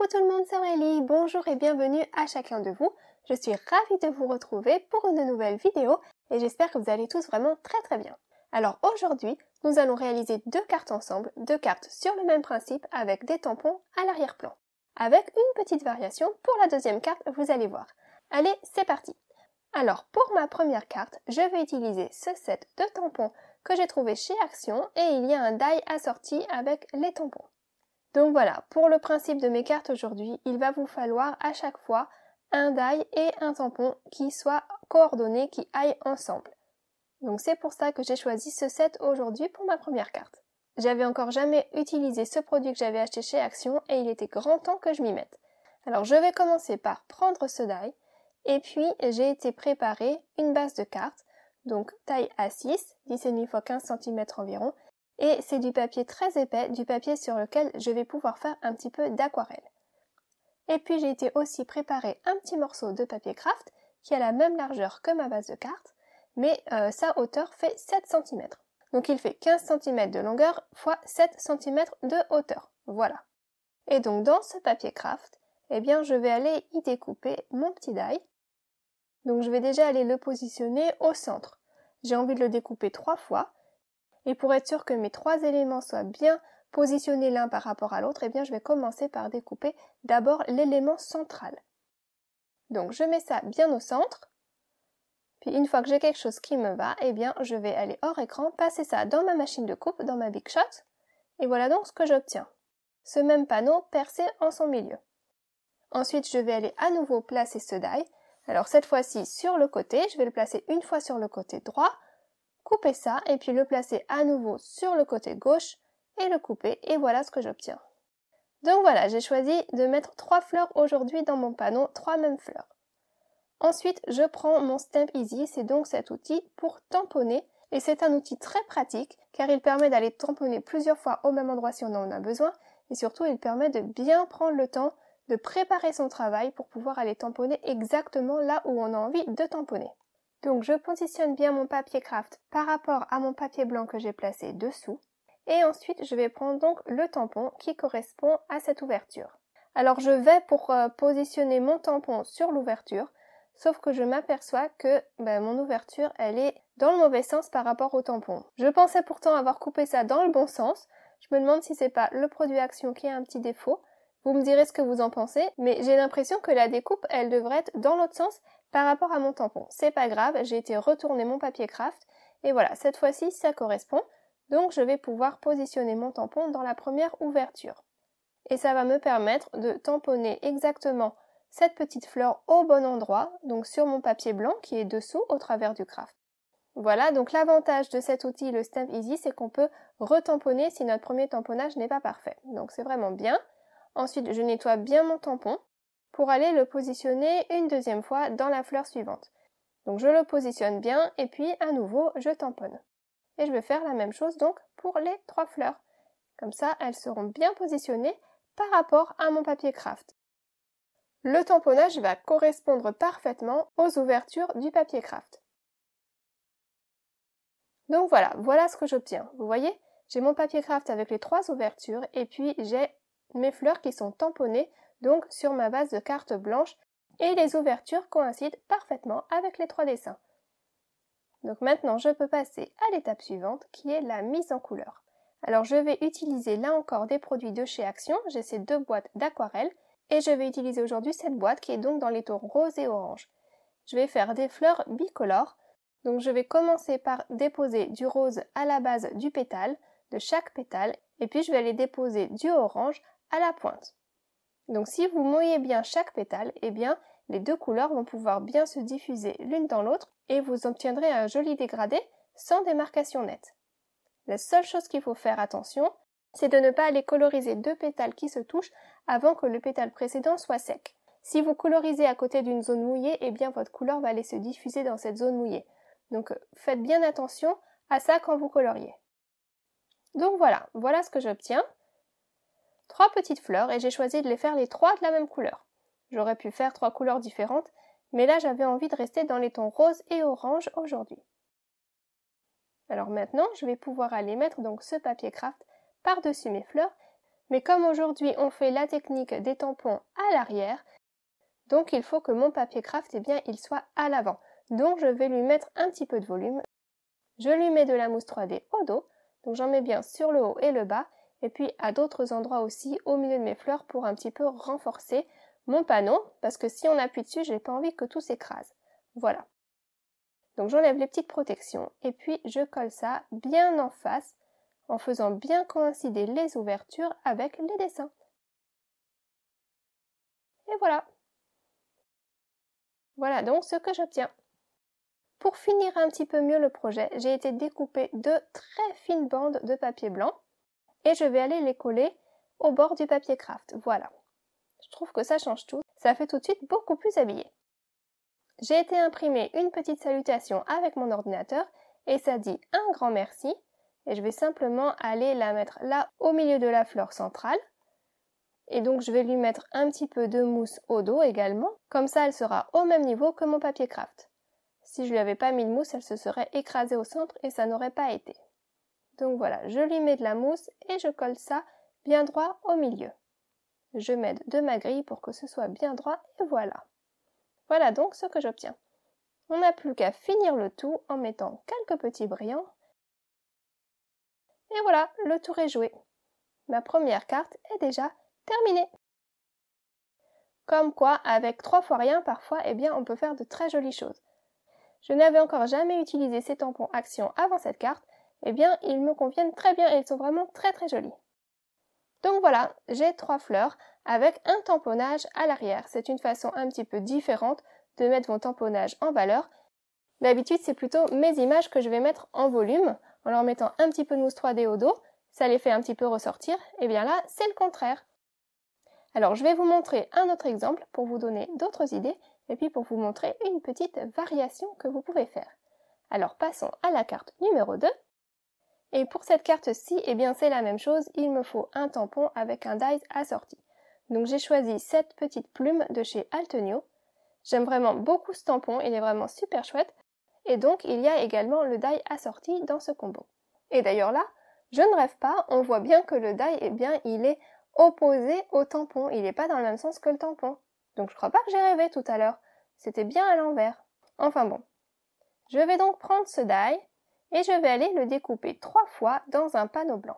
Coucou tout le monde, c'est Aurélie, bonjour et bienvenue à chacun de vous. Je suis ravie de vous retrouver pour une nouvelle vidéo et j'espère que vous allez tous vraiment très très bien. Alors aujourd'hui, nous allons réaliser deux cartes ensemble, deux cartes sur le même principe avec des tampons à l'arrière-plan. Avec une petite variation pour la deuxième carte, vous allez voir. Allez, c'est parti Alors pour ma première carte, je vais utiliser ce set de tampons que j'ai trouvé chez Action et il y a un die assorti avec les tampons. Donc voilà, pour le principe de mes cartes aujourd'hui, il va vous falloir à chaque fois un die et un tampon qui soient coordonnés, qui aillent ensemble. Donc c'est pour ça que j'ai choisi ce set aujourd'hui pour ma première carte. J'avais encore jamais utilisé ce produit que j'avais acheté chez Action et il était grand temps que je m'y mette. Alors je vais commencer par prendre ce die et puis j'ai été préparer une base de cartes, donc taille A6, 10,5 x 15 cm environ, et c'est du papier très épais, du papier sur lequel je vais pouvoir faire un petit peu d'aquarelle. Et puis j'ai été aussi préparer un petit morceau de papier craft qui a la même largeur que ma base de carte, mais euh, sa hauteur fait 7 cm. Donc il fait 15 cm de longueur x 7 cm de hauteur. Voilà. Et donc dans ce papier craft, eh bien je vais aller y découper mon petit die. Donc je vais déjà aller le positionner au centre. J'ai envie de le découper trois fois, et pour être sûr que mes trois éléments soient bien positionnés l'un par rapport à l'autre, eh bien je vais commencer par découper d'abord l'élément central. Donc je mets ça bien au centre. Puis une fois que j'ai quelque chose qui me va, eh bien je vais aller hors écran, passer ça dans ma machine de coupe, dans ma Big Shot. Et voilà donc ce que j'obtiens. Ce même panneau percé en son milieu. Ensuite, je vais aller à nouveau placer ce die. Alors cette fois-ci sur le côté, je vais le placer une fois sur le côté droit, couper ça et puis le placer à nouveau sur le côté gauche et le couper et voilà ce que j'obtiens. Donc voilà, j'ai choisi de mettre trois fleurs aujourd'hui dans mon panneau, trois mêmes fleurs. Ensuite, je prends mon Stamp Easy, c'est donc cet outil pour tamponner et c'est un outil très pratique car il permet d'aller tamponner plusieurs fois au même endroit si on en a besoin et surtout il permet de bien prendre le temps de préparer son travail pour pouvoir aller tamponner exactement là où on a envie de tamponner. Donc je positionne bien mon papier craft par rapport à mon papier blanc que j'ai placé dessous. Et ensuite, je vais prendre donc le tampon qui correspond à cette ouverture. Alors je vais pour euh, positionner mon tampon sur l'ouverture, sauf que je m'aperçois que ben, mon ouverture, elle est dans le mauvais sens par rapport au tampon. Je pensais pourtant avoir coupé ça dans le bon sens. Je me demande si c'est pas le produit Action qui a un petit défaut. Vous me direz ce que vous en pensez, mais j'ai l'impression que la découpe, elle devrait être dans l'autre sens par rapport à mon tampon. C'est pas grave, j'ai été retourner mon papier craft et voilà, cette fois-ci ça correspond. Donc je vais pouvoir positionner mon tampon dans la première ouverture. Et ça va me permettre de tamponner exactement cette petite fleur au bon endroit, donc sur mon papier blanc qui est dessous au travers du craft. Voilà, donc l'avantage de cet outil, le Stamp Easy, c'est qu'on peut retamponner si notre premier tamponnage n'est pas parfait. Donc c'est vraiment bien. Ensuite, je nettoie bien mon tampon pour aller le positionner une deuxième fois dans la fleur suivante. Donc je le positionne bien et puis à nouveau je tamponne. Et je vais faire la même chose donc pour les trois fleurs. Comme ça elles seront bien positionnées par rapport à mon papier craft. Le tamponnage va correspondre parfaitement aux ouvertures du papier craft. Donc voilà, voilà ce que j'obtiens. Vous voyez, j'ai mon papier craft avec les trois ouvertures et puis j'ai mes fleurs qui sont tamponnées donc sur ma base de cartes blanche et les ouvertures coïncident parfaitement avec les trois dessins. Donc maintenant, je peux passer à l'étape suivante, qui est la mise en couleur. Alors je vais utiliser là encore des produits de chez Action, j'ai ces deux boîtes d'aquarelle, et je vais utiliser aujourd'hui cette boîte qui est donc dans les tons rose et orange. Je vais faire des fleurs bicolores, donc je vais commencer par déposer du rose à la base du pétale, de chaque pétale, et puis je vais aller déposer du orange à la pointe. Donc si vous mouillez bien chaque pétale, eh bien les deux couleurs vont pouvoir bien se diffuser l'une dans l'autre et vous obtiendrez un joli dégradé sans démarcation nette. La seule chose qu'il faut faire attention, c'est de ne pas aller coloriser deux pétales qui se touchent avant que le pétale précédent soit sec. Si vous colorisez à côté d'une zone mouillée, eh bien votre couleur va aller se diffuser dans cette zone mouillée. Donc faites bien attention à ça quand vous coloriez. Donc voilà, voilà ce que j'obtiens trois petites fleurs et j'ai choisi de les faire les trois de la même couleur. J'aurais pu faire trois couleurs différentes, mais là j'avais envie de rester dans les tons rose et orange aujourd'hui. Alors maintenant, je vais pouvoir aller mettre donc ce papier craft par-dessus mes fleurs, mais comme aujourd'hui on fait la technique des tampons à l'arrière, donc il faut que mon papier craft, eh bien, il soit à l'avant. Donc je vais lui mettre un petit peu de volume. Je lui mets de la mousse 3D au dos, donc j'en mets bien sur le haut et le bas, et puis à d'autres endroits aussi au milieu de mes fleurs pour un petit peu renforcer mon panneau parce que si on appuie dessus, j'ai pas envie que tout s'écrase. Voilà. Donc j'enlève les petites protections et puis je colle ça bien en face en faisant bien coïncider les ouvertures avec les dessins. Et voilà. Voilà donc ce que j'obtiens. Pour finir un petit peu mieux le projet, j'ai été découpé de très fines bandes de papier blanc et je vais aller les coller au bord du papier craft. Voilà. Je trouve que ça change tout. Ça fait tout de suite beaucoup plus habillé. J'ai été imprimer une petite salutation avec mon ordinateur et ça dit un grand merci. Et je vais simplement aller la mettre là au milieu de la fleur centrale. Et donc je vais lui mettre un petit peu de mousse au dos également. Comme ça elle sera au même niveau que mon papier craft. Si je lui avais pas mis de mousse, elle se serait écrasée au centre et ça n'aurait pas été. Donc voilà, je lui mets de la mousse et je colle ça bien droit au milieu. Je m'aide de ma grille pour que ce soit bien droit et voilà. Voilà donc ce que j'obtiens. On n'a plus qu'à finir le tout en mettant quelques petits brillants. Et voilà, le tour est joué. Ma première carte est déjà terminée. Comme quoi, avec trois fois rien, parfois, eh bien, on peut faire de très jolies choses. Je n'avais encore jamais utilisé ces tampons Action avant cette carte, eh bien, ils me conviennent très bien et ils sont vraiment très très jolis. Donc voilà, j'ai trois fleurs avec un tamponnage à l'arrière. C'est une façon un petit peu différente de mettre mon tamponnage en valeur. D'habitude, c'est plutôt mes images que je vais mettre en volume en leur mettant un petit peu de mousse 3D au dos. Ça les fait un petit peu ressortir. Et eh bien là, c'est le contraire. Alors, je vais vous montrer un autre exemple pour vous donner d'autres idées et puis pour vous montrer une petite variation que vous pouvez faire. Alors, passons à la carte numéro 2. Et pour cette carte-ci, eh bien c'est la même chose, il me faut un tampon avec un die assorti. Donc j'ai choisi cette petite plume de chez Altenio. J'aime vraiment beaucoup ce tampon, il est vraiment super chouette. Et donc il y a également le die assorti dans ce combo. Et d'ailleurs là, je ne rêve pas, on voit bien que le die, eh bien il est opposé au tampon, il n'est pas dans le même sens que le tampon. Donc je crois pas que j'ai rêvé tout à l'heure, c'était bien à l'envers. Enfin bon. Je vais donc prendre ce die, et je vais aller le découper trois fois dans un panneau blanc.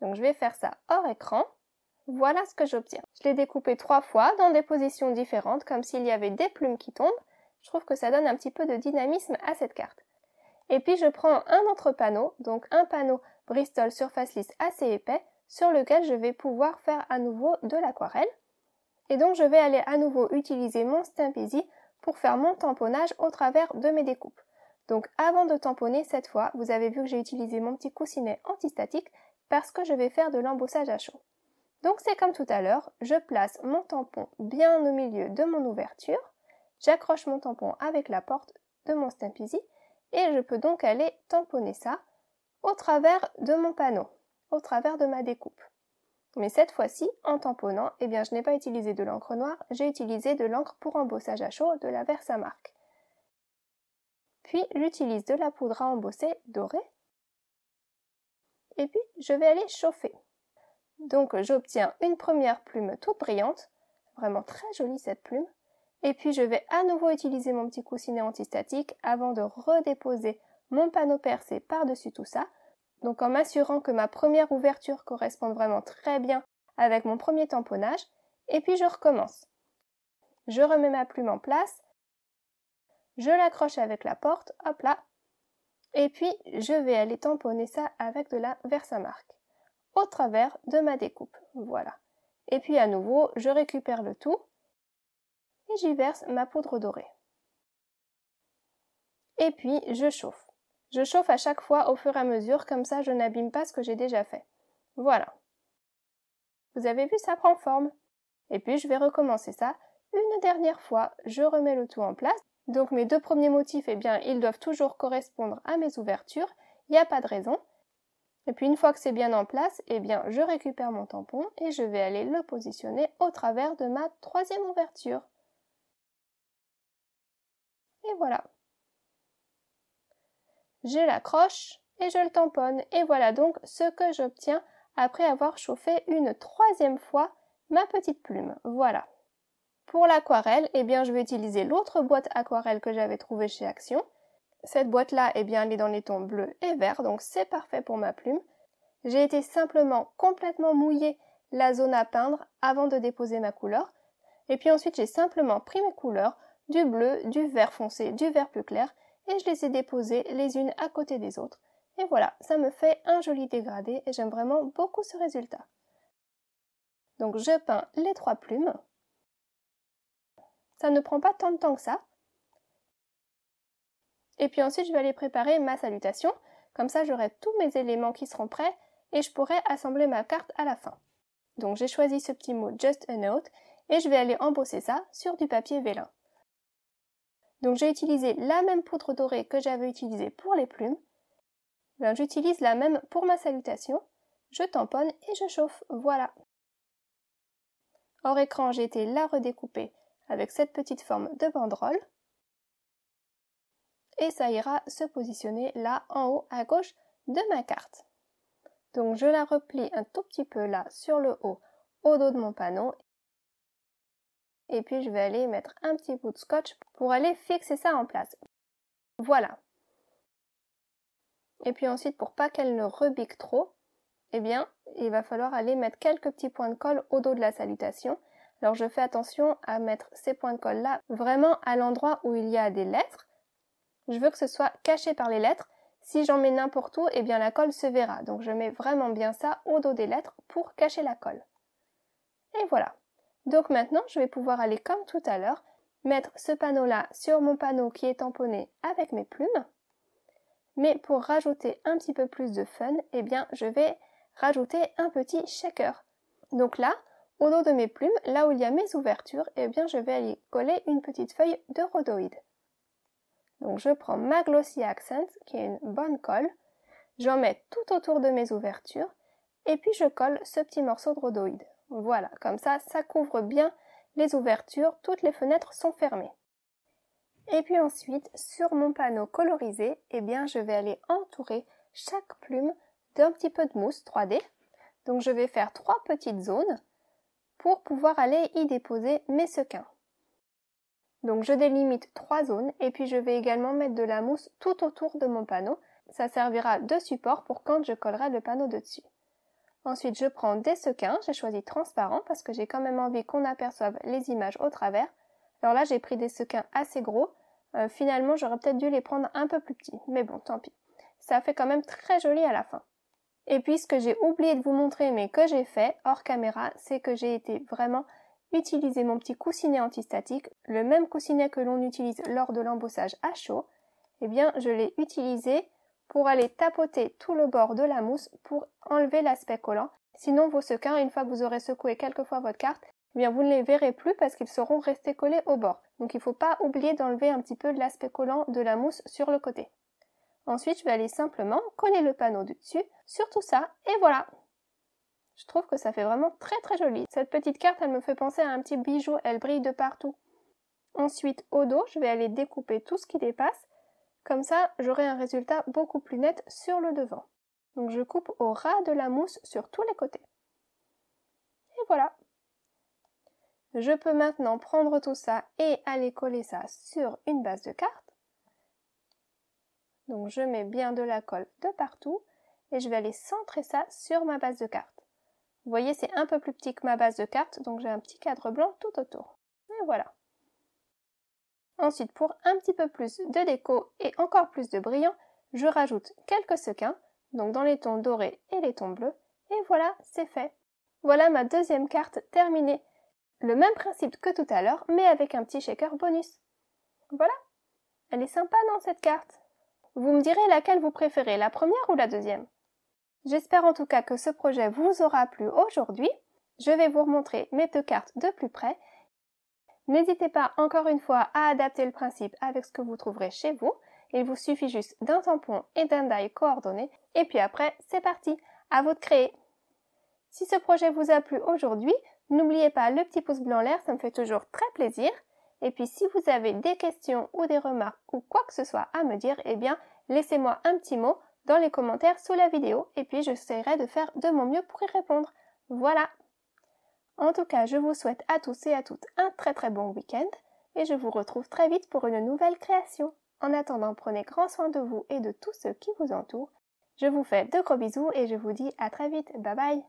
Donc je vais faire ça hors écran. Voilà ce que j'obtiens. Je l'ai découpé trois fois dans des positions différentes comme s'il y avait des plumes qui tombent. Je trouve que ça donne un petit peu de dynamisme à cette carte. Et puis je prends un autre panneau, donc un panneau Bristol surface lisse assez épais sur lequel je vais pouvoir faire à nouveau de l'aquarelle. Et donc je vais aller à nouveau utiliser mon Stampeasy pour faire mon tamponnage au travers de mes découpes. Donc avant de tamponner, cette fois, vous avez vu que j'ai utilisé mon petit coussinet antistatique parce que je vais faire de l'embossage à chaud. Donc c'est comme tout à l'heure, je place mon tampon bien au milieu de mon ouverture, j'accroche mon tampon avec la porte de mon Stampisi et je peux donc aller tamponner ça au travers de mon panneau, au travers de ma découpe. Mais cette fois-ci, en tamponnant, eh bien, je n'ai pas utilisé de l'encre noire, j'ai utilisé de l'encre pour embossage à chaud de la Versamark. Puis j'utilise de la poudre à embosser dorée. Et puis je vais aller chauffer. Donc j'obtiens une première plume toute brillante, vraiment très jolie cette plume. Et puis je vais à nouveau utiliser mon petit coussinet antistatique avant de redéposer mon panneau percé par-dessus tout ça. Donc en m'assurant que ma première ouverture corresponde vraiment très bien avec mon premier tamponnage. Et puis je recommence. Je remets ma plume en place je l'accroche avec la porte, hop là, et puis je vais aller tamponner ça avec de la Versamark au travers de ma découpe, voilà. Et puis à nouveau, je récupère le tout et j'y verse ma poudre dorée. Et puis je chauffe. Je chauffe à chaque fois au fur et à mesure, comme ça je n'abîme pas ce que j'ai déjà fait. Voilà. Vous avez vu, ça prend forme. Et puis je vais recommencer ça une dernière fois. Je remets le tout en place donc mes deux premiers motifs, eh bien, ils doivent toujours correspondre à mes ouvertures, il n'y a pas de raison. Et puis une fois que c'est bien en place, eh bien, je récupère mon tampon et je vais aller le positionner au travers de ma troisième ouverture. Et voilà. Je l'accroche et je le tamponne. Et voilà donc ce que j'obtiens après avoir chauffé une troisième fois ma petite plume. Voilà. Pour l'aquarelle, eh bien, je vais utiliser l'autre boîte aquarelle que j'avais trouvée chez Action. Cette boîte-là, eh bien, elle est dans les tons bleu et vert, donc c'est parfait pour ma plume. J'ai été simplement complètement mouillée la zone à peindre avant de déposer ma couleur. Et puis ensuite, j'ai simplement pris mes couleurs, du bleu, du vert foncé, du vert plus clair, et je les ai déposées les unes à côté des autres. Et voilà, ça me fait un joli dégradé et j'aime vraiment beaucoup ce résultat. Donc je peins les trois plumes. Ça ne prend pas tant de temps que ça. Et puis ensuite, je vais aller préparer ma salutation. Comme ça, j'aurai tous mes éléments qui seront prêts et je pourrai assembler ma carte à la fin. Donc j'ai choisi ce petit mot Just a Note et je vais aller embosser ça sur du papier vélin. Donc j'ai utilisé la même poudre dorée que j'avais utilisée pour les plumes. Ben, j'utilise la même pour ma salutation. Je tamponne et je chauffe. Voilà. Hors écran, j'ai été la redécouper avec cette petite forme de banderole. Et ça ira se positionner là en haut à gauche de ma carte. Donc je la replie un tout petit peu là sur le haut au dos de mon panneau. Et puis je vais aller mettre un petit bout de scotch pour aller fixer ça en place. Voilà. Et puis ensuite pour pas qu'elle ne rebique trop, eh bien il va falloir aller mettre quelques petits points de colle au dos de la salutation alors je fais attention à mettre ces points de colle là vraiment à l'endroit où il y a des lettres. Je veux que ce soit caché par les lettres. Si j'en mets n'importe où, eh bien la colle se verra. Donc je mets vraiment bien ça au dos des lettres pour cacher la colle. Et voilà. Donc maintenant, je vais pouvoir aller comme tout à l'heure, mettre ce panneau-là sur mon panneau qui est tamponné avec mes plumes. Mais pour rajouter un petit peu plus de fun, eh bien je vais rajouter un petit shaker. Donc là, au dos de mes plumes, là où il y a mes ouvertures, et eh bien je vais aller coller une petite feuille de rhodoïde. Donc je prends ma Glossy Accent, qui est une bonne colle, j'en mets tout autour de mes ouvertures, et puis je colle ce petit morceau de rhodoïde. Voilà, comme ça, ça couvre bien les ouvertures, toutes les fenêtres sont fermées. Et puis ensuite, sur mon panneau colorisé, et eh bien je vais aller entourer chaque plume d'un petit peu de mousse 3D. Donc je vais faire trois petites zones, pour pouvoir aller y déposer mes sequins. Donc je délimite trois zones et puis je vais également mettre de la mousse tout autour de mon panneau. Ça servira de support pour quand je collerai le panneau dessus. Ensuite, je prends des sequins, j'ai choisi transparent parce que j'ai quand même envie qu'on aperçoive les images au travers. Alors là, j'ai pris des sequins assez gros. Euh, finalement, j'aurais peut-être dû les prendre un peu plus petits, mais bon, tant pis. Ça fait quand même très joli à la fin. Et puis ce que j'ai oublié de vous montrer mais que j'ai fait hors caméra, c'est que j'ai été vraiment utiliser mon petit coussinet antistatique, le même coussinet que l'on utilise lors de l'embossage à chaud, eh bien je l'ai utilisé pour aller tapoter tout le bord de la mousse pour enlever l'aspect collant. Sinon vos sequins, une fois que vous aurez secoué quelques fois votre carte, eh bien vous ne les verrez plus parce qu'ils seront restés collés au bord. Donc il ne faut pas oublier d'enlever un petit peu l'aspect collant de la mousse sur le côté. Ensuite, je vais aller simplement coller le panneau du dessus sur tout ça et voilà Je trouve que ça fait vraiment très très joli. Cette petite carte, elle me fait penser à un petit bijou, elle brille de partout. Ensuite, au dos, je vais aller découper tout ce qui dépasse. Comme ça, j'aurai un résultat beaucoup plus net sur le devant. Donc je coupe au ras de la mousse sur tous les côtés. Et voilà Je peux maintenant prendre tout ça et aller coller ça sur une base de carte. Donc je mets bien de la colle de partout et je vais aller centrer ça sur ma base de carte. Vous voyez, c'est un peu plus petit que ma base de carte, donc j'ai un petit cadre blanc tout autour. Et voilà. Ensuite, pour un petit peu plus de déco et encore plus de brillant, je rajoute quelques sequins, donc dans les tons dorés et les tons bleus, et voilà, c'est fait. Voilà ma deuxième carte terminée. Le même principe que tout à l'heure, mais avec un petit shaker bonus. Voilà. Elle est sympa dans cette carte. Vous me direz laquelle vous préférez, la première ou la deuxième J'espère en tout cas que ce projet vous aura plu aujourd'hui. Je vais vous remontrer mes deux cartes de plus près. N'hésitez pas encore une fois à adapter le principe avec ce que vous trouverez chez vous. Il vous suffit juste d'un tampon et d'un die coordonné. Et puis après, c'est parti, à vous de créer. Si ce projet vous a plu aujourd'hui, n'oubliez pas le petit pouce blanc l'air, ça me fait toujours très plaisir. Et puis si vous avez des questions ou des remarques ou quoi que ce soit à me dire, eh bien laissez-moi un petit mot dans les commentaires sous la vidéo et puis j'essaierai de faire de mon mieux pour y répondre. Voilà. En tout cas, je vous souhaite à tous et à toutes un très très bon week-end et je vous retrouve très vite pour une nouvelle création. En attendant, prenez grand soin de vous et de tous ceux qui vous entourent. Je vous fais de gros bisous et je vous dis à très vite. Bye bye